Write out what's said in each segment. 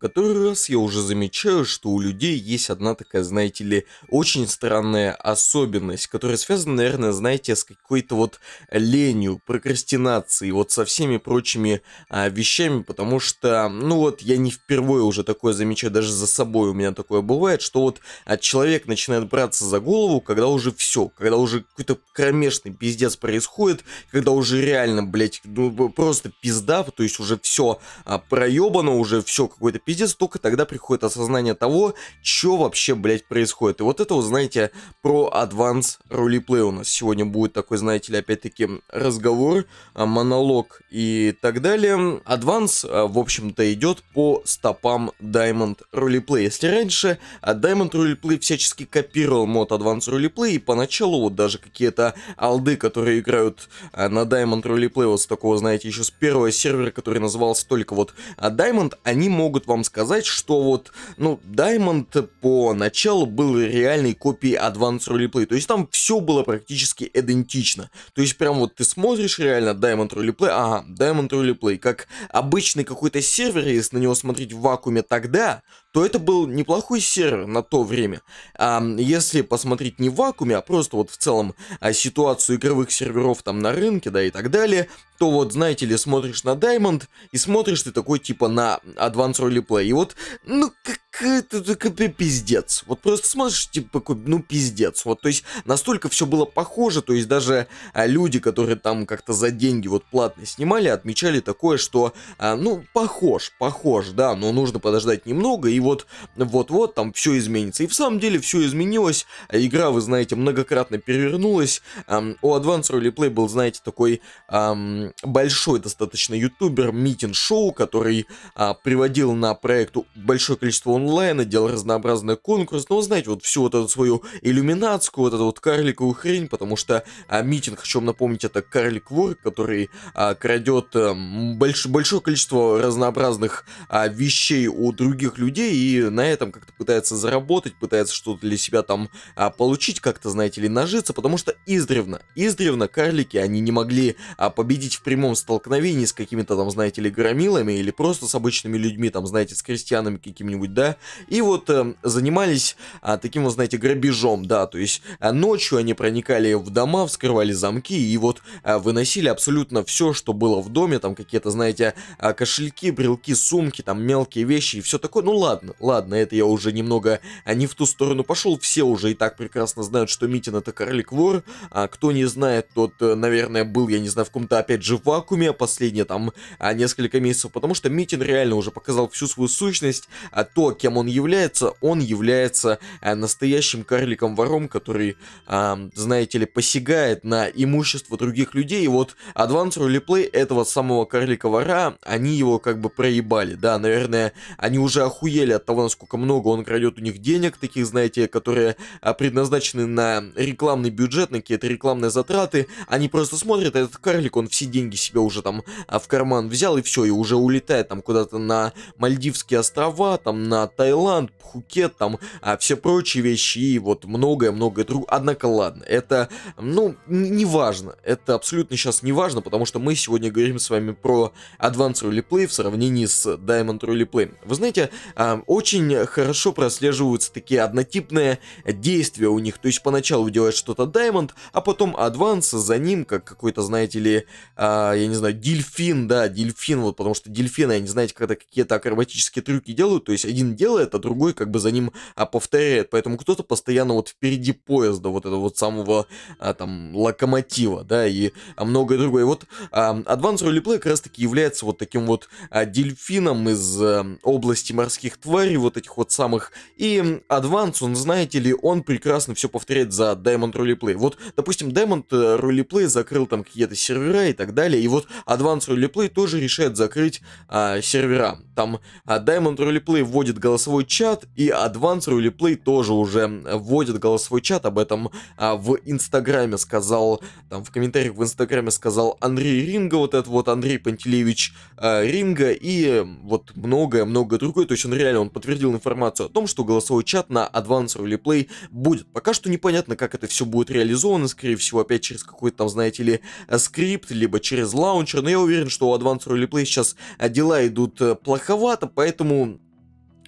который раз я уже замечаю, что у людей есть одна такая, знаете ли, очень странная особенность, которая связана, наверное, знаете, с какой-то вот ленью, прокрастинацией, вот со всеми прочими а, вещами, потому что, ну вот, я не впервые уже такое замечаю, даже за собой у меня такое бывает, что вот а, человек начинает браться за голову, когда уже все, когда уже какой-то кромешный пиздец происходит, когда уже реально, блядь, ну, просто пизда, то есть уже все а, проебано, уже все какой-то Пиздец, только тогда приходит осознание того, что вообще, блядь, происходит. И вот это, вы знаете, про Advance Roleplay у нас сегодня будет такой, знаете ли, опять-таки разговор, а, монолог и так далее. Advance а, в общем-то, идет по стопам Diamond Roleplay. Если раньше а, Diamond Roleplay всячески копировал мод Advance Roleplay, и поначалу вот даже какие-то алды, которые играют на Diamond Roleplay, вот с такого, знаете, еще с первого сервера, который назывался только вот Diamond, они могут вам вам сказать, что вот, ну, Diamond поначалу был реальной копией Advanced Roleplay, то есть там все было практически идентично. То есть прям вот ты смотришь реально Diamond Roleplay, ага, Diamond Roleplay, как обычный какой-то сервер, если на него смотреть в вакууме тогда, то это был неплохой сервер на то время. А если посмотреть не в вакууме, а просто вот в целом а, ситуацию игровых серверов там на рынке, да, и так далее, то вот, знаете ли, смотришь на Diamond и смотришь ты такой типа на Advanced Roleplay. И вот, ну, как это такой пиздец. Вот просто смотришь, типа, ну, пиздец. Вот, то есть, настолько все было похоже, то есть, даже а, люди, которые там как-то за деньги вот платно снимали, отмечали такое, что, а, ну, похож, похож, да, но нужно подождать немного, и вот, вот-вот там все изменится. И в самом деле все изменилось, игра, вы знаете, многократно перевернулась. А, у Advance Roleplay был, знаете, такой а, большой достаточно ютубер, Митин Шоу, который а, приводил на проекту большое количество онлайн онлайна, делал разнообразный конкурс, ну, знаете, вот всю вот эту свою иллюминатскую, вот эту вот карликовую хрень, потому что а, митинг, хочу вам напомнить, это карлик вор, который а, крадет а, больш, большое количество разнообразных а, вещей у других людей и на этом как-то пытается заработать, пытается что-то для себя там а, получить, как-то, знаете ли, нажиться, потому что издревно, издревно карлики, они не могли а, победить в прямом столкновении с какими-то там, знаете ли, громилами или просто с обычными людьми, там, знаете, с крестьянами какими-нибудь, да, и вот э, занимались а, таким, вот, знаете, грабежом, да, то есть а, ночью они проникали в дома, вскрывали замки и вот а, выносили абсолютно все, что было в доме, там какие-то, знаете, а, кошельки, брелки, сумки, там мелкие вещи и все такое, ну ладно, ладно, это я уже немного а, не в ту сторону пошел, все уже и так прекрасно знают, что Митин это Карлик Вор, а кто не знает, тот, э, наверное, был, я не знаю, в каком-то опять же вакууме последние там а, несколько месяцев, потому что Митин реально уже показал всю свою сущность, а то, кем он является, он является э, настоящим карликом-вором, который, э, знаете ли, посягает на имущество других людей. И вот Advanced Replay этого самого карлика-вора, они его как бы проебали. Да, наверное, они уже охуели от того, насколько много он крадет у них денег, таких, знаете, которые э, предназначены на рекламный бюджет, на какие-то рекламные затраты. Они просто смотрят, этот карлик, он все деньги себе уже там в карман взял и все, и уже улетает там куда-то на Мальдивские острова, там на Таиланд, Пхукет, там, а все прочие вещи и вот многое-многое другое. Однако, ладно, это, ну, не важно. Это абсолютно сейчас не важно, потому что мы сегодня говорим с вами про Advanced Roleplay в сравнении с Diamond Roleplay. Вы знаете, а, очень хорошо прослеживаются такие однотипные действия у них. То есть поначалу делает что-то Diamond, а потом Advance за ним, как какой-то, знаете ли, а, я не знаю, дельфин, да, дельфин, вот потому что дельфины, они, знаете, когда какие-то акробатические трюки делают, то есть один делает, а другой как бы за ним а, повторяет. Поэтому кто-то постоянно вот впереди поезда, вот этого вот самого а, там локомотива, да, и а, многое другое. Вот а, Advanced Roleplay как раз таки является вот таким вот а, дельфином из а, области морских тварей, вот этих вот самых. И Advanced, он, знаете ли, он прекрасно все повторяет за Diamond Roleplay. Вот, допустим, Diamond э, Roleplay закрыл там какие-то сервера и так далее, и вот Advanced Roleplay тоже решает закрыть а, сервера. Там а, Diamond Roleplay вводит голосовой чат, и Advance Rally Play тоже уже вводит голосовой чат, об этом а, в Инстаграме сказал, там в комментариях в Инстаграме сказал Андрей Ринга, вот этот вот Андрей Пантелеевич а, Ринга, и вот многое-многое другое, то есть он реально, он подтвердил информацию о том, что голосовой чат на Advance Rally Play будет. Пока что непонятно, как это все будет реализовано, скорее всего, опять через какой-то там, знаете ли, э, скрипт, либо через лаунчер, но я уверен, что у Advance Rally Play сейчас э, дела идут э, плоховато, поэтому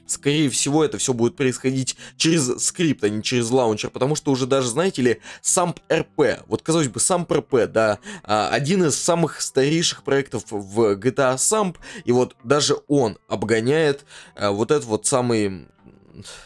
Скорее всего, это все будет происходить через скрипт, а не через лаунчер, потому что уже даже, знаете ли, сам РП, вот казалось бы, сам РП, да, а, один из самых старейших проектов в GTA Samp, и вот даже он обгоняет э, вот этот вот самый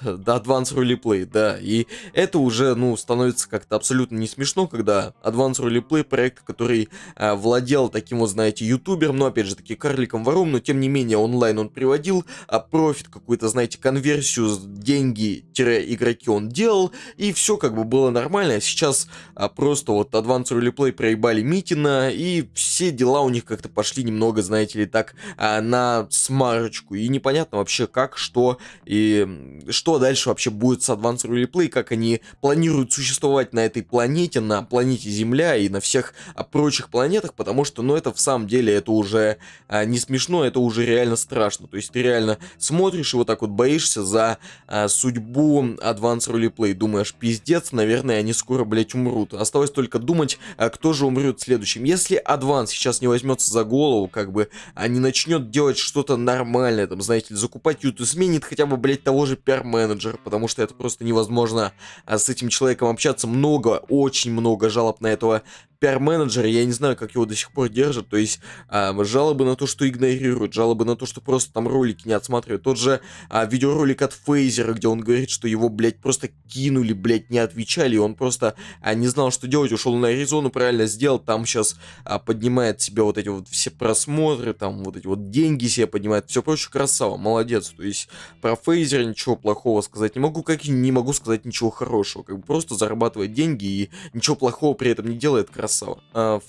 Advanced Rally Play, да. И это уже, ну, становится как-то абсолютно не смешно, когда Advance Rally Play, проект, который э, владел таким вот, знаете, ютубером, ну, опять же, таки карликом вором, но, тем не менее, онлайн он приводил, а профит какую-то, знаете, конверсию, деньги-игроки он делал, и все как бы было нормально. А сейчас а, просто вот Advance Rally Play проебали Митина, и все дела у них как-то пошли немного, знаете ли, так, а, на смарочку. И непонятно вообще как, что, и что дальше вообще будет с Advanced Replay, как они планируют существовать на этой планете, на планете Земля и на всех а, прочих планетах, потому что, ну, это в самом деле, это уже а, не смешно, это уже реально страшно. То есть ты реально смотришь и вот так вот боишься за а, судьбу Advanced Replay, думаешь, пиздец, наверное, они скоро, блядь, умрут. Осталось только думать, а, кто же умрет следующим. Если Advanced сейчас не возьмется за голову, как бы, а не начнет делать что-то нормальное, там, знаете ли, закупать юту, сменит хотя бы, блядь, того же пиар-менеджер, потому что это просто невозможно а, с этим человеком общаться. Много, очень много жалоб на этого пиар-менеджера, я не знаю, как его до сих пор держат, то есть э, жалобы на то, что игнорируют, жалобы на то, что просто там ролики не отсматривают, тот же э, видеоролик от Фейзера, где он говорит, что его, блядь, просто кинули, блядь, не отвечали, и он просто э, не знал, что делать, ушел на Аризону, правильно сделал, там сейчас э, поднимает себе вот эти вот все просмотры, там вот эти вот деньги себе поднимает, все прочее, красава, молодец, то есть про Фейзера ничего плохого сказать не могу, как и не могу сказать ничего хорошего, как бы просто зарабатывает деньги и ничего плохого при этом не делает, красава красава. А,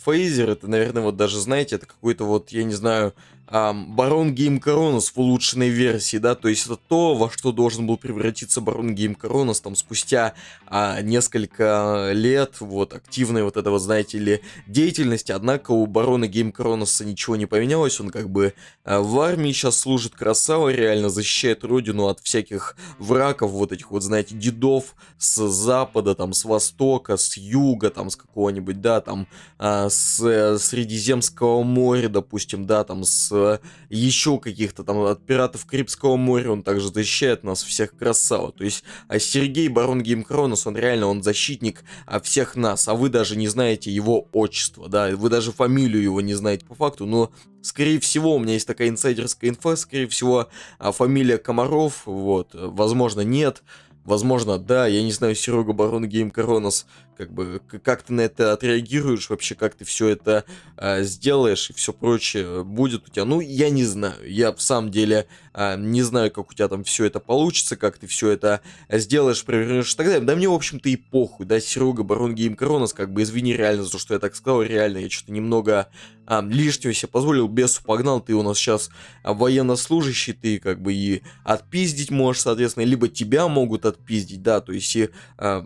это, наверное, вот даже, знаете, это какой-то вот, я не знаю, Барон Гейм Коронас в улучшенной версии, да, то есть это то, во что должен был превратиться Барон Гейм Коронас там спустя а, несколько лет, вот, активной вот этого, знаете ли, деятельности, однако у Барона Гейм Коронаса ничего не поменялось, он как бы а, в армии сейчас служит красава, реально защищает родину от всяких врагов, вот этих вот, знаете, дедов с запада, там, с востока, с юга, там, с какого-нибудь, да, там, а, с э, Средиземского моря, допустим, да, там, с Э, еще каких-то там от пиратов Карибского моря, он также защищает нас всех красава. То есть а Сергей Барон Геймкронос, он реально, он защитник а, всех нас, а вы даже не знаете его отчество, да, вы даже фамилию его не знаете по факту, но Скорее всего, у меня есть такая инсайдерская инфа, скорее всего, а фамилия Комаров, вот, э, возможно, нет, возможно, да, я не знаю, Серега Барон Гейм Коронос, как бы как ты на это отреагируешь вообще, как ты все это э, сделаешь и все прочее будет у тебя. Ну, я не знаю, я в самом деле э, не знаю, как у тебя там все это получится, как ты все это сделаешь, провернешь и так далее. Да мне, в общем-то, и похуй, да, Серега, Барон Гейм Коронас, как бы извини реально за то, что я так сказал, реально, я что-то немного э, лишнего себе позволил, бесу погнал, ты у нас сейчас военнослужащий, ты как бы и отпиздить можешь, соответственно, либо тебя могут отпиздить, да, то есть и э,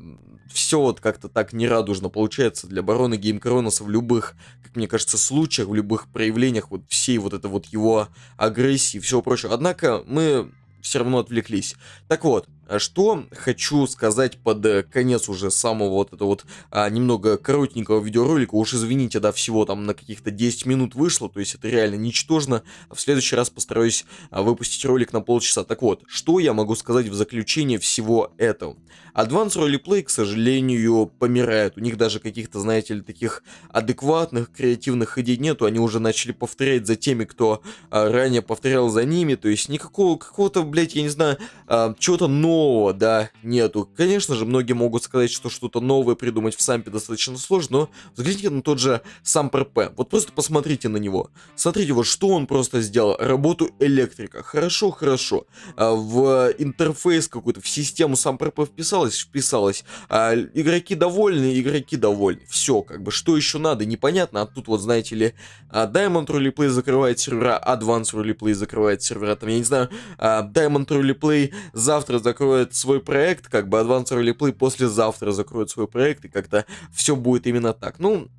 все вот как-то так так нерадужно получается для барона Гейм Кроноса в любых, как мне кажется, случаях, в любых проявлениях вот всей вот это вот его агрессии и всего прочего. Однако мы все равно отвлеклись. Так вот, а что хочу сказать под э, конец уже самого вот этого вот а, немного коротенького видеоролика. Уж извините, да, всего там на каких-то 10 минут вышло, то есть это реально ничтожно. В следующий раз постараюсь а, выпустить ролик на полчаса. Так вот, что я могу сказать в заключение всего этого? Advanced Roleplay, к сожалению, помирает. У них даже каких-то, знаете ли, таких адекватных, креативных идей нету. Они уже начали повторять за теми, кто а, ранее повторял за ними. То есть никакого, какого-то, блядь, я не знаю, а, чего-то нового нового, да, нету. Конечно же, многие могут сказать, что что-то новое придумать в сампе достаточно сложно, но взгляните на тот же сам ПРП. Вот просто посмотрите на него. Смотрите, вот что он просто сделал. Работу электрика. Хорошо, хорошо. А, в интерфейс какую то в систему сам ПРП вписалась. вписалось. А, игроки довольны, игроки довольны. Все, как бы, что еще надо, непонятно. А тут вот, знаете ли, а, Diamond Roleplay закрывает сервера, Advanced Roleplay закрывает сервера. Там, я не знаю, а, Diamond Roleplay завтра закрывает закроет свой проект, как бы Advanced Replay послезавтра закроет свой проект, и как-то все будет именно так. Ну,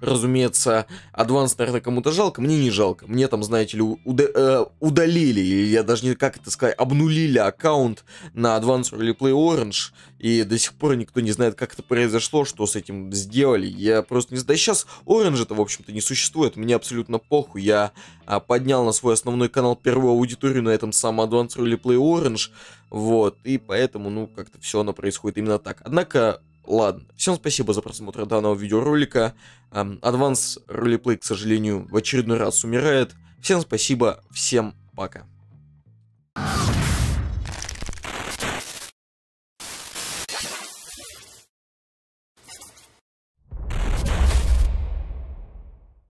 разумеется, адванс, наверное, кому-то жалко, мне не жалко. Мне там, знаете ли, уда- э, удалили, я даже не, как это сказать, обнулили аккаунт на Advanced Early Play Orange, и до сих пор никто не знает, как это произошло, что с этим сделали. Я просто не знаю. сейчас Orange это, в общем-то, не существует, мне абсолютно похуй. Я а, поднял на свой основной канал первую аудиторию на этом самом Advanced Early Play Orange, вот, и поэтому, ну, как-то все оно происходит именно так. Однако, Ладно, всем спасибо за просмотр данного видеоролика. Эм, Advance Roleplay, к сожалению, в очередной раз умирает. Всем спасибо, всем пока.